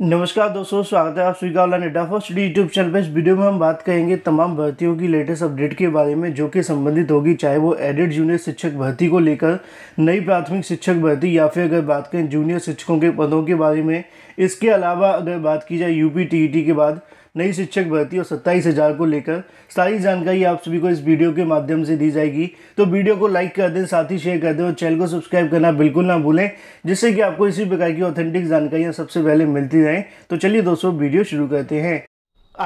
नमस्कार दोस्तों स्वागत है आप सभी का online data first YouTube channel पर इस वीडियो में हम बात करेंगे तमाम भर्तियों की लेटेस्ट अपडेट के बारे में जो कि संबंधित होगी चाहे वो एडिड जूनियर शिक्षक भर्ती को लेकर नई प्राथमिक शिक्षक भर्ती या फिर अगर बात करें जूनियर शिक्षकों के पदों के बारे में इसके अलावा अगर बात की जाए यू के बाद नई शिक्षक भर्ती और सत्ताईस हज़ार को लेकर सारी जानकारी आप सभी को इस वीडियो के माध्यम से दी जाएगी तो वीडियो को लाइक कर दें साथ ही शेयर कर दें और चैनल को सब्सक्राइब करना बिल्कुल ना भूलें जिससे कि आपको इसी प्रकार की ऑथेंटिक जानकारियाँ सबसे पहले मिलती रहें तो चलिए दोस्तों वीडियो शुरू करते हैं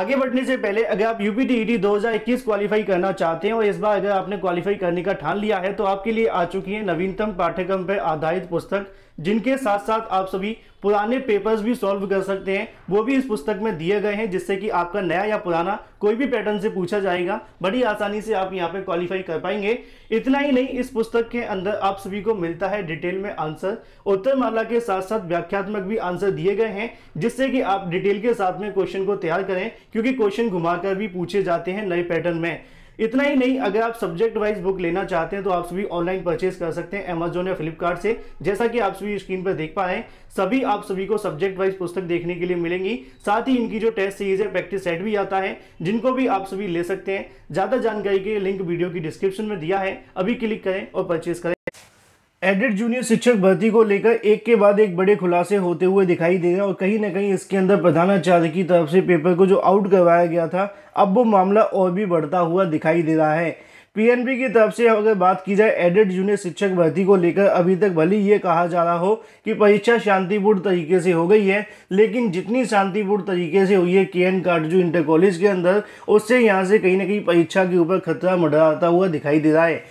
आगे बढ़ने से पहले अगर आप यू पी टी दो क्वालिफाई करना चाहते हैं और इस बार अगर आपने क्वालिफाई करने का ठान लिया है तो आपके लिए आ चुकी है नवीनतम पाठ्यक्रम पर आधारित पुस्तक जिनके साथ साथ आप सभी पुराने पेपर्स भी सॉल्व कर सकते हैं वो भी इस पुस्तक में दिए गए हैं जिससे कि आपका नया या पुराना कोई भी पैटर्न से पूछा जाएगा बड़ी आसानी से आप यहाँ पे क्वालिफाई कर पाएंगे इतना ही नहीं इस पुस्तक के अंदर आप सभी को मिलता है डिटेल में आंसर उत्तर माला के साथ साथ व्याख्यात्मक भी आंसर दिए गए हैं जिससे कि आप डिटेल के साथ में क्वेश्चन को तैयार करें क्योंकि क्वेश्चन घुमाकर भी पूछे जाते हैं नए पैटर्न में इतना ही नहीं अगर आप सब्जेक्ट वाइज बुक लेना चाहते हैं तो आप सभी ऑनलाइन परचेज कर सकते हैं अमेजोन या फ्लिपकार्ट से जैसा कि आप सभी स्क्रीन पर देख पा रहे हैं सभी आप सभी को सब्जेक्ट वाइज पुस्तक देखने के लिए मिलेंगी साथ ही इनकी जो टेस्ट सीरीज है प्रैक्टिस सेट भी आता है जिनको भी आप सभी ले सकते हैं ज्यादा जानकारी के लिंक वीडियो की डिस्क्रिप्शन में दिया है अभी क्लिक करें और परचेज करें एडिड जूनियर शिक्षक भर्ती को लेकर एक के बाद एक बड़े खुलासे होते हुए दिखाई दे रहे हैं और कहीं ना कहीं इसके अंदर प्रधानाचार्य की तरफ से पेपर को जो आउट करवाया गया था अब वो मामला और भी बढ़ता हुआ दिखाई दे रहा है पीएनबी की तरफ से अगर बात की जाए एडिड जूनियर शिक्षक भर्ती को लेकर अभी तक भले ये कहा जा रहा हो कि परीक्षा शांतिपूर्ण तरीके से हो गई है लेकिन जितनी शांतिपूर्ण तरीके से हुई है के एन काटजू इंटर कॉलेज के अंदर उससे यहाँ से कहीं ना कहीं परीक्षा के ऊपर खतरा मंडराता हुआ दिखाई दे रहा है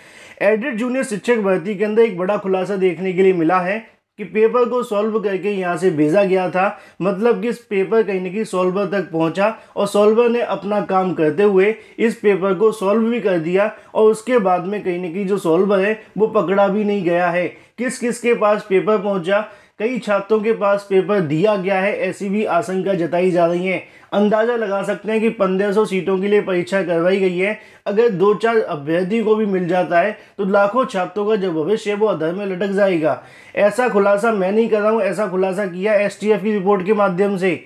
एडिट जूनियर शिक्षक भर्ती के अंदर एक बड़ा खुलासा देखने के लिए मिला है कि पेपर को सॉल्व करके यहाँ से भेजा गया था मतलब कि इस पेपर कहीं ना कहीं सॉल्वर तक पहुँचा और सॉल्वर ने अपना काम करते हुए इस पेपर को सॉल्व भी कर दिया और उसके बाद में कहीं ना कहीं जो सॉल्वर है वो पकड़ा भी नहीं गया है किस किस के पास पेपर पहुँचा कई छात्रों के पास पेपर दिया गया है ऐसी भी आशंका जताई जा रही है अंदाज़ा लगा सकते हैं कि 1500 सीटों के लिए परीक्षा करवाई गई है अगर दो चार अभ्यर्थी को भी मिल जाता है तो लाखों छात्रों का जो भविष्य है वो अधर में लटक जाएगा ऐसा खुलासा मैं नहीं कर रहा हूँ ऐसा खुलासा किया एस की रिपोर्ट के माध्यम से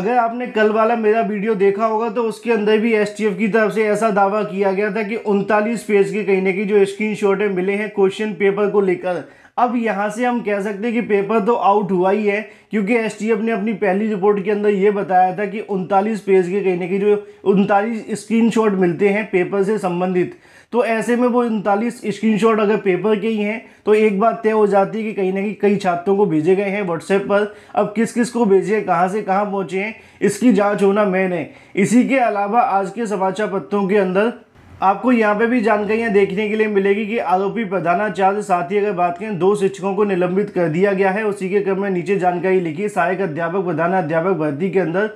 अगर आपने कल वाला मेरा वीडियो देखा होगा तो उसके अंदर भी एस की तरफ से ऐसा दावा किया गया था कि उनतालीस पेज के कहीं ना कहीं जो स्क्रीन है मिले हैं क्वेश्चन पेपर को लेकर अब यहाँ से हम कह सकते हैं कि पेपर तो आउट हुआ ही है क्योंकि एस ने अपनी पहली रिपोर्ट के अंदर ये बताया था कि उनतालीस पेज के कहने की जो उनतालीस स्क्रीनशॉट मिलते हैं पेपर से संबंधित तो ऐसे में वो उनतालीस स्क्रीनशॉट अगर पेपर के ही हैं तो एक बात तय हो जाती है कि कहीं ना कहीं कई छात्रों को भेजे गए हैं व्हाट्सएप पर अब किस किस को भेजे कहाँ से कहाँ पहुँचे हैं इसकी जाँच होना मैंने इसी के अलावा आज के समाचार पत्रों के अंदर आपको यहाँ पे भी जानकारियाँ देखने के लिए मिलेगी कि आरोपी प्रधानाचार्य साथ ही अगर बात करें दो शिक्षकों को निलंबित कर दिया गया है उसी के क्रम में नीचे जानकारी लिखी सहायक अध्यापक प्रधानाध्यापक भर्ती के अंदर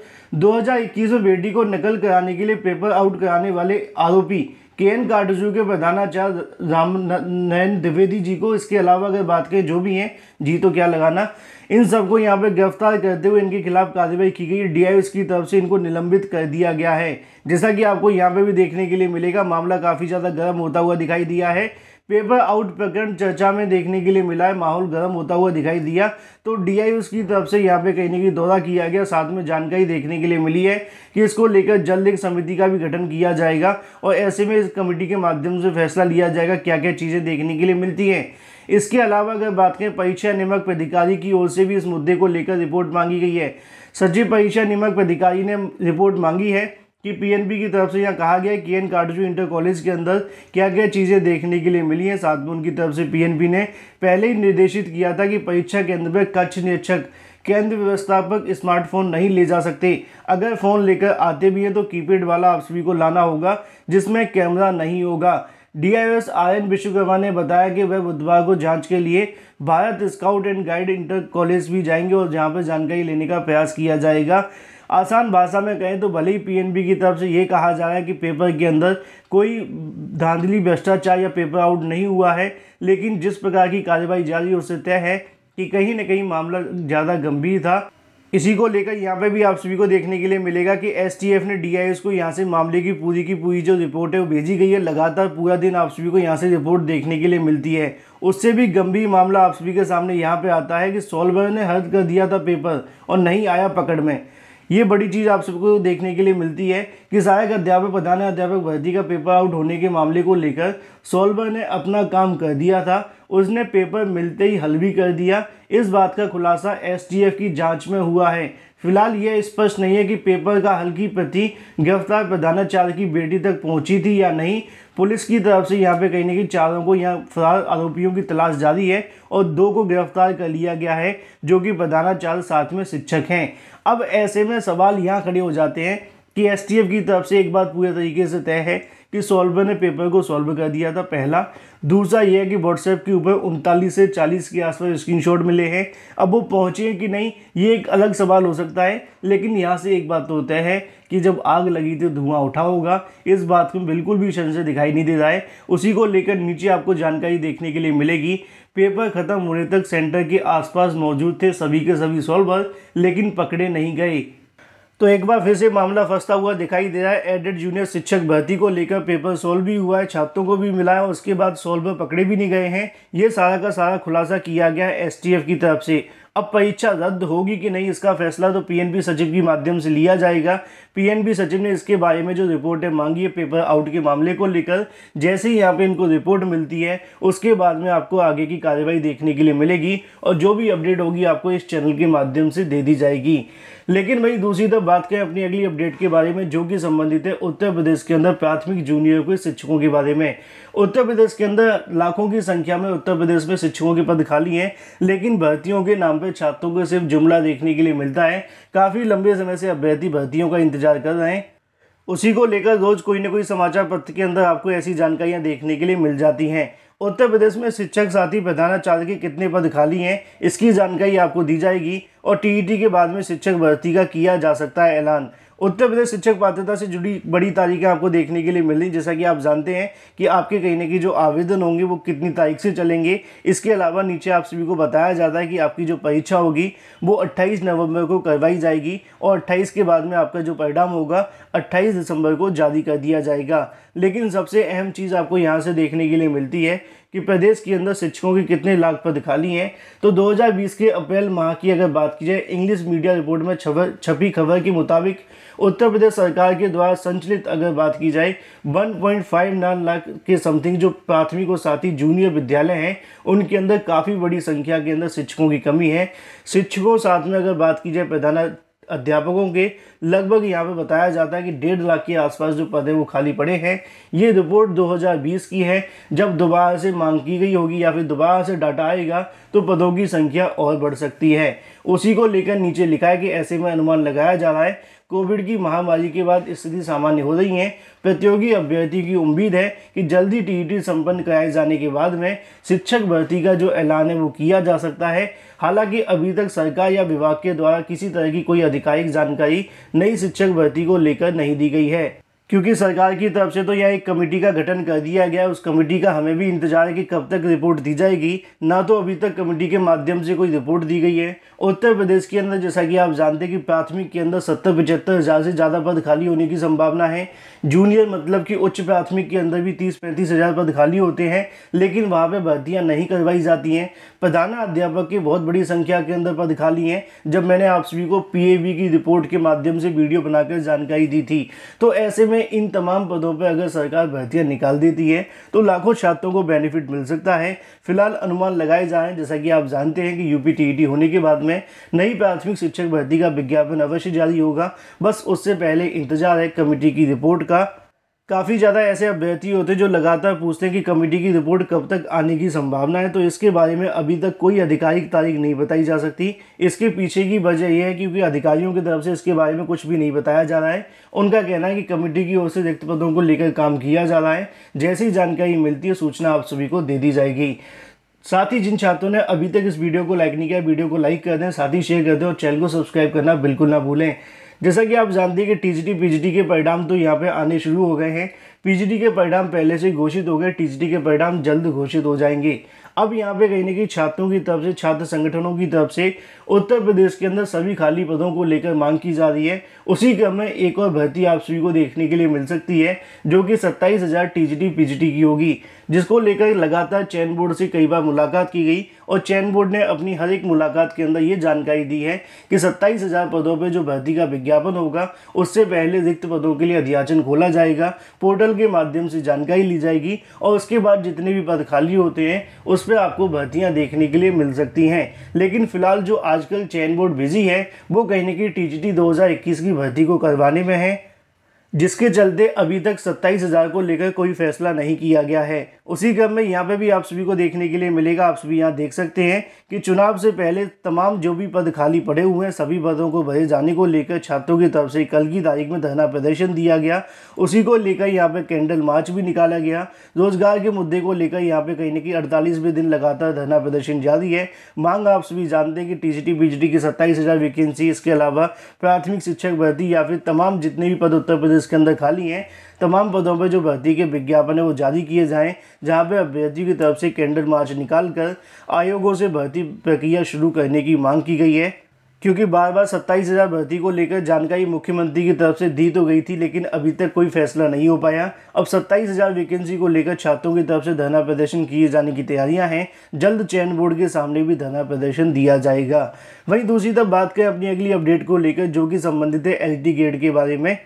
2021 में बेटी को नकल कराने के लिए पेपर आउट कराने वाले आरोपी के एन कार्डजू के प्रधानाचार्य राम नयन द्विवेदी जी को इसके अलावा अगर बात करें जो भी हैं जी तो क्या लगाना इन सबको यहाँ पे गिरफ्तार करते हुए इनके खिलाफ कार्रवाई की गई डीआईएस की तरफ से इनको निलंबित कर दिया गया है जैसा कि आपको यहाँ पे भी देखने के लिए मिलेगा मामला काफ़ी ज़्यादा गर्म होता हुआ दिखाई दिया है पेपर आउट प्रकरण चर्चा में देखने के लिए मिला है माहौल गर्म होता हुआ दिखाई दिया तो डीआईओस की तरफ से यहाँ पे कहीं ना कहीं दौरा किया गया साथ में जानकारी देखने के लिए मिली है कि इसको लेकर जल्द एक समिति का भी गठन किया जाएगा और ऐसे में इस कमेटी के माध्यम से फैसला लिया जाएगा क्या क्या चीज़ें देखने के लिए मिलती हैं इसके अलावा अगर बात करें परीक्षा निमक प्राधिकारी की ओर से भी इस मुद्दे को लेकर रिपोर्ट मांगी गई है सचिव परीक्षा नियमक प्राधिकारी ने रिपोर्ट मांगी है कि पीएनबी की तरफ से यहाँ कहा गया कि एन कार्डजू इंटर कॉलेज के अंदर क्या क्या चीज़ें देखने के लिए मिली हैं साथ में उनकी तरफ से पीएनबी ने पहले ही निर्देशित किया था कि परीक्षा केंद्र में कक्ष निरीक्षक केंद्र व्यवस्थापक स्मार्टफोन नहीं ले जा सकते अगर फ़ोन लेकर आते भी हैं तो कीपैड वाला आप सभी को लाना होगा जिसमें कैमरा नहीं होगा D I S R N Vishwakarma ने बताया कि वह बुधवार को जांच के लिए Bharat scout and guide inter college भी जाएंगे और जहां पर जानकारी लेने का प्रयास किया जाएगा आसान भाषा में कहें तो भले ही पीएनबी की तरफ से ये कहा जा रहा है कि पेपर के अंदर कोई धांधली भ्रष्टाचार या पेपर आउट नहीं हुआ है लेकिन जिस प्रकार की कार्यवाही जारी उससे तय है कि कहीं ना कहीं मामला ज़्यादा गंभीर था इसी को लेकर यहाँ पे भी आप सभी को देखने के लिए मिलेगा कि एस ने डी को यहाँ से मामले की पूरी की पूरी जो रिपोर्ट है वो भेजी गई है लगातार पूरा दिन आप सभी को यहाँ से रिपोर्ट देखने के लिए मिलती है उससे भी गंभीर मामला आप सभी के सामने यहाँ पे आता है कि सॉल्वर ने हर्ज कर दिया था पेपर और नहीं आया पकड़ में ये बड़ी चीज़ आप सबको देखने के लिए मिलती है कि सहायक अध्यापक प्रधान अध्यापक भर्ती का पेपर आउट होने के मामले को लेकर सोल्वर ने अपना काम कर दिया था उसने पेपर मिलते ही हल भी कर दिया इस बात का खुलासा एसटीएफ की जांच में हुआ है फिलहाल यह स्पष्ट नहीं है कि पेपर का हल्की प्रति गिरफ्तार प्रधानाचार्य की बेटी तक पहुंची थी या नहीं पुलिस की तरफ से यहाँ पे कहीं ना कहीं चारों को यहाँ फरार आरोपियों की तलाश जारी है और दो को गिरफ्तार कर लिया गया है जो कि प्रधानाचार्य साथ में शिक्षक हैं अब ऐसे में सवाल यहाँ खड़े हो जाते हैं कि एस की तरफ से एक बात पूरे तरीके से तय है कि सॉल्वर ने पेपर को सॉल्व कर दिया था पहला दूसरा यह है कि व्हाट्सएप के ऊपर उनतालीस से चालीस के आसपास स्क्रीनशॉट मिले हैं अब वो पहुँचे कि नहीं ये एक अलग सवाल हो सकता है लेकिन यहाँ से एक बात तो तय है कि जब आग लगी तो धुआं उठा होगा इस बात में बिल्कुल भी से दिखाई नहीं दे रहा है उसी को लेकर नीचे आपको जानकारी देखने के लिए मिलेगी पेपर ख़त्म होने तक सेंटर के आसपास मौजूद थे सभी के सभी सॉल्वर लेकिन पकड़े नहीं गए तो एक बार फिर से मामला फंसता हुआ दिखाई दे रहा है एडेड जूनियर शिक्षक भर्ती को लेकर पेपर सोल्व भी हुआ है छात्रों को भी मिला है उसके बाद सोल्वर पकड़े भी नहीं गए हैं ये सारा का सारा खुलासा किया गया है एस की तरफ से अब परीक्षा रद्द होगी कि नहीं इसका फैसला तो पीएनबी सचिव के माध्यम से लिया जाएगा पीएनबी सचिव ने इसके बारे में जो रिपोर्ट है मांगी है पेपर आउट के मामले को लेकर जैसे ही यहाँ पे इनको रिपोर्ट मिलती है उसके बाद में आपको आगे की कार्यवाही देखने के लिए मिलेगी और जो भी अपडेट होगी आपको इस चैनल के माध्यम से दे दी जाएगी लेकिन भाई दूसरी तरफ बात करें अपनी अगली अपडेट के बारे में जो कि संबंधित है उत्तर प्रदेश के अंदर प्राथमिक जूनियर के शिक्षकों के बारे में उत्तर प्रदेश के अंदर लाखों की संख्या में उत्तर प्रदेश में शिक्षकों के पद खाली हैं लेकिन भर्तियों के नाम पर पे छात्रों को सिर्फ जुमला देखने के लिए मिलता है काफ़ी लंबे समय से अभ्यर्थी भर्तियों का इंतजार कर रहे हैं उसी को लेकर रोज़ कोई ना कोई समाचार पत्र के अंदर आपको ऐसी जानकारियां देखने के लिए मिल जाती हैं उत्तर प्रदेश में शिक्षक साथी प्रधानाचार्य के कितने पद खाली हैं इसकी जानकारी आपको दी जाएगी और टीईटी के बाद में शिक्षक भर्ती का किया जा सकता है ऐलान उत्तर प्रदेश शिक्षक पात्रता से जुड़ी बड़ी तारीखें आपको देखने के लिए मिल रही जैसा कि आप जानते हैं कि आपके कहीं ना कहीं जो आवेदन होंगे वो कितनी तारीख से चलेंगे इसके अलावा नीचे आप सभी को बताया जाता है कि आपकी जो परीक्षा होगी वो अट्ठाईस नवम्बर को करवाई जाएगी और अट्ठाईस के बाद में आपका जो परिणाम होगा अट्ठाईस दिसंबर को जारी कर दिया जाएगा लेकिन सबसे अहम चीज़ आपको यहाँ से देखने के लिए मिलती है कि प्रदेश के अंदर शिक्षकों के कितने लाख पद खाली हैं तो 2020 के अप्रैल माह की अगर बात की जाए इंग्लिश मीडिया रिपोर्ट में छपी खबर के मुताबिक उत्तर प्रदेश सरकार के द्वारा संचालित अगर बात की जाए नाइन लाख के समथिंग जो प्राथमिक और साथ ही जूनियर विद्यालय हैं उनके अंदर काफ़ी बड़ी संख्या के अंदर शिक्षकों की कमी है शिक्षकों साथ में अगर बात की जाए प्रधान अध्यापकों के लगभग यहाँ पे बताया जाता है कि डेढ़ लाख के आसपास जो पद हैं वो खाली पड़े हैं ये रिपोर्ट 2020 की है जब दोबारा से मांग की गई होगी या फिर दोबारा से डाटा आएगा तो पदों की संख्या और बढ़ सकती है उसी को लेकर नीचे लिखा है कि ऐसे में अनुमान लगाया जा रहा है कोविड की महामारी के बाद स्थिति सामान्य हो रही है प्रतियोगी अभ्यर्थी की उम्मीद है कि जल्दी टीईटी संपन्न कराए जाने के बाद में शिक्षक भर्ती का जो ऐलान है वो किया जा सकता है हालांकि अभी तक सरकार या विभाग के द्वारा किसी तरह की कोई आधिकारिक जानकारी नई शिक्षक भर्ती को लेकर नहीं दी गई है क्योंकि सरकार की तरफ से तो यह एक कमेटी का गठन कर दिया गया है उस कमेटी का हमें भी इंतजार है कि कब तक रिपोर्ट दी जाएगी ना तो अभी तक कमेटी के माध्यम से कोई रिपोर्ट दी गई है उत्तर प्रदेश के अंदर जैसा कि आप जानते हैं कि प्राथमिक के अंदर सत्तर पचहत्तर हज़ार से ज़्यादा पद खाली होने की संभावना है जूनियर मतलब कि उच्च प्राथमिक के अंदर भी तीस पैंतीस हज़ार पद खाली होते हैं लेकिन वहाँ पर भर्तियाँ नहीं करवाई जाती हैं प्रधानाध्यापक की बहुत बड़ी संख्या के अंदर पद खाली हैं जब मैंने आप सभी को पी की रिपोर्ट के माध्यम से वीडियो बनाकर जानकारी दी थी तो ऐसे में में इन तमाम पदों पर अगर सरकार भर्तियाँ निकाल देती है तो लाखों छात्रों को बेनिफिट मिल सकता है फिलहाल अनुमान लगाए जाए जैसा कि आप जानते हैं कि यूपी टीईटी होने के बाद में नई प्राथमिक शिक्षक भर्ती का विज्ञापन अवश्य जारी होगा बस उससे पहले इंतजार है कमेटी की रिपोर्ट का काफ़ी ज़्यादा ऐसे अभ्यर्थी होते हैं जो लगातार पूछते हैं कि कमेटी की रिपोर्ट कब तक आने की संभावना है तो इसके बारे में अभी तक कोई आधिकारिक तारीख नहीं बताई जा सकती इसके पीछे की वजह यह है क्योंकि अधिकारियों की तरफ से इसके बारे में कुछ भी नहीं बताया जा रहा है उनका कहना है कि कमेटी की ओर से रिक्त पदों को लेकर काम किया जा रहा है जैसी जानकारी मिलती है सूचना आप सभी को दे दी जाएगी साथ ही जिन छात्रों ने अभी तक इस वीडियो को लाइक नहीं किया वीडियो को लाइक कर दें साथ ही शेयर कर दें और चैनल को सब्सक्राइब करना बिल्कुल ना भूलें जैसा कि आप जानते हैं कि टीजीटी पीजीटी के परिणाम तो यहाँ पे आने शुरू हो गए हैं पीजीटी के परिणाम पहले से घोषित हो गए टीजीटी के परिणाम जल्द घोषित हो जाएंगे अब यहाँ पे कहीं ना कहीं छात्रों की तरफ से छात्र संगठनों की तरफ से उत्तर प्रदेश के अंदर सभी खाली पदों को लेकर मांग की जा रही है उसी क्रम में एक और भर्ती आप सभी को देखने के लिए मिल सकती है जो कि सत्ताईस हज़ार टी की होगी जिसको लेकर लगातार चयन बोर्ड से कई बार मुलाकात की गई और चयन बोर्ड ने अपनी हर एक मुलाकात के अंदर ये जानकारी दी है कि सत्ताईस हज़ार पदों पर जो भर्ती का विज्ञापन होगा उससे पहले रिक्त पदों के लिए अध्याचन खोला जाएगा पोर्टल के माध्यम से जानकारी ली जाएगी और उसके बाद जितने भी पद खाली होते हैं उस पर आपको भर्तियाँ देखने के लिए मिल सकती हैं लेकिन फिलहाल जो आजकल चयन बोर्ड बिजी है वो कहने की टी जी की भर्ती को करवाने में है जिसके चलते अभी तक सत्ताईस हज़ार को लेकर कोई फैसला नहीं किया गया है उसी क्रम में यहाँ पे भी आप सभी को देखने के लिए मिलेगा आप सभी यहाँ देख सकते हैं कि चुनाव से पहले तमाम जो भी पद खाली पड़े हुए हैं सभी पदों को भरे जाने को लेकर छात्रों की तरफ से कल की तारीख में धरना प्रदर्शन दिया गया उसी को लेकर यहाँ पे कैंडल मार्च भी निकाला गया रोजगार के मुद्दे को लेकर यहाँ पे कहीं ना कहीं अड़तालीसवें दिन लगातार धरना प्रदर्शन जारी है मांग आप सभी जानते हैं कि टी सी टी की सत्ताईस वैकेंसी इसके अलावा प्राथमिक शिक्षक भर्ती या फिर तमाम जितने भी पद उत्तर प्रदेश इसके अंदर खाली हैं तमाम पदों पर जो भर्ती के विज्ञापन है वो जारी किए जाएँ जहाँ पर अभ्यर्थियों की तरफ से कैंडल मार्च निकाल कर आयोगों से भर्ती प्रक्रिया शुरू करने की मांग की गई है क्योंकि बार बार सत्ताईस हज़ार भर्ती को लेकर जानकारी मुख्यमंत्री की तरफ से दी तो गई थी लेकिन अभी तक कोई फैसला नहीं हो पाया अब सत्ताईस हज़ार वैकेंसी को लेकर छात्रों की तरफ से धरना प्रदर्शन किए जाने की तैयारियां हैं जल्द चयन बोर्ड के सामने भी धरना प्रदर्शन दिया जाएगा वहीं दूसरी तरफ बात करें अपनी अगली अपडेट को लेकर जो कि संबंधित है एल गेट के बारे में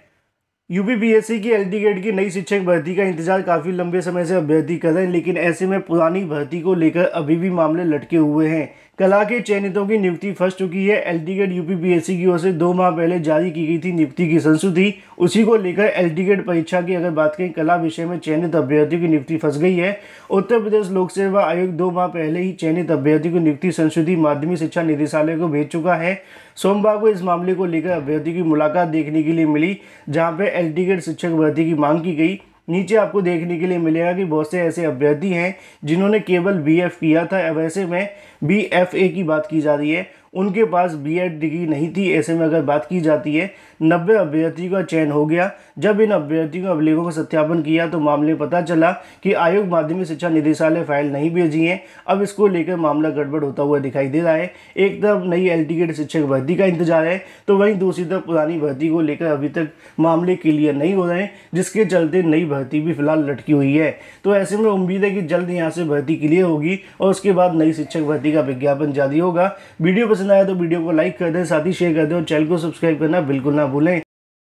यूपी पीएससी की एलटी गेट की नई शिक्षक भर्ती का इंतजार काफ़ी लंबे समय से अभ्यर्थी कर रहे हैं लेकिन ऐसे में पुरानी भर्ती को लेकर अभी भी मामले लटके हुए हैं कला के चयनितों की नियुक्ति फंस चुकी है L T grade UP C की ओर से दो माह पहले जारी की गई थी नियुक्ति की संस्तुति उसी को लेकर एल टी गेट परीक्षा की अगर बात करें कला विषय में चयनित अभ्यर्थियों की नियुक्ति फंस गई है उत्तर प्रदेश लोक सेवा आयोग दो माह पहले ही चयनित अभ्यर्थियों की नियुक्ति संस्तुति माध्यमिक शिक्षा निदेशालय को भेज चुका है सोमवार को इस मामले को लेकर अभ्यर्थियों की मुलाकात देखने के लिए मिली जहाँ पर एल टी गेट शिक्षक भर्ती की मांग की गई नीचे आपको देखने के लिए मिलेगा कि बहुत से ऐसे अभ्यर्थी हैं जिन्होंने केवल बी किया था वैसे में बी की बात की जा रही है उनके पास बीएड डिग्री नहीं थी ऐसे में अगर बात की जाती है नब्बे अभ्यर्थियों का चयन हो गया जब इन अभ्यर्थियों के अभिलेखों का सत्यापन किया तो मामले में पता चला कि आयोग माध्यमिक शिक्षा निदेशालय फाइल नहीं भेजी है अब इसको लेकर मामला गड़बड़ होता हुआ दिखाई दे रहा है एक तरफ नई एल टी शिक्षक भर्ती का इंतजार है तो वहीं दूसरी तरफ पुरानी भर्ती को लेकर अभी तक मामले क्लियर नहीं हो रहे हैं जिसके चलते नई भर्ती भी फिलहाल लटकी हुई है तो ऐसे में उम्मीद है कि जल्द यहाँ से भर्ती क्लियर होगी और उसके बाद नई शिक्षक भर्ती का विज्ञापन जारी होगा वीडियो पसंद आया तो वीडियो को लाइक कर दें साथ ही शेयर कर दें और चैनल को सब्सक्राइब करना बिल्कुल ना भूलें